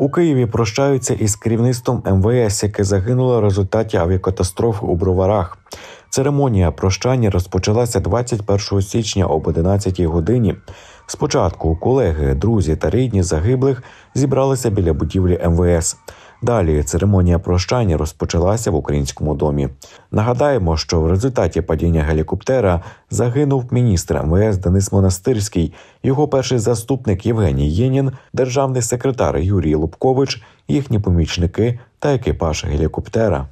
У Києві прощаються із керівництвом МВС, яке загинуло в результаті авіакатастрофи у Броварах. Церемонія прощання розпочалася 21 січня об 11 годині. Спочатку колеги, друзі та рідні загиблих зібралися біля будівлі МВС. Далі церемонія прощання розпочалася в українському домі. Нагадаємо, що в результаті падіння гелікоптера загинув міністр МВС Денис Монастирський, його перший заступник Євгеній Єнін, державний секретар Юрій Лубкович, їхні помічники та екіпаж гелікоптера.